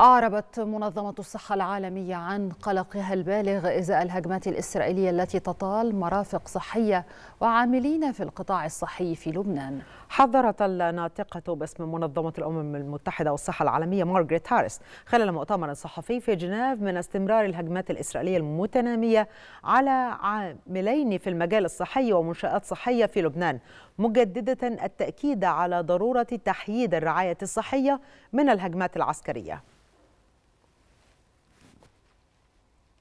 أعربت منظمة الصحة العالمية عن قلقها البالغ إزاء الهجمات الإسرائيلية التي تطال مرافق صحية وعاملين في القطاع الصحي في لبنان. حذرت الناطقة باسم منظمة الأمم المتحدة والصحة العالمية مارغريت هاريس خلال مؤتمر صحفي في جنيف من استمرار الهجمات الإسرائيلية المتنامية على عاملين في المجال الصحي ومنشآت صحية في لبنان، مجددة التأكيد على ضرورة تحييد الرعاية الصحية من الهجمات العسكرية.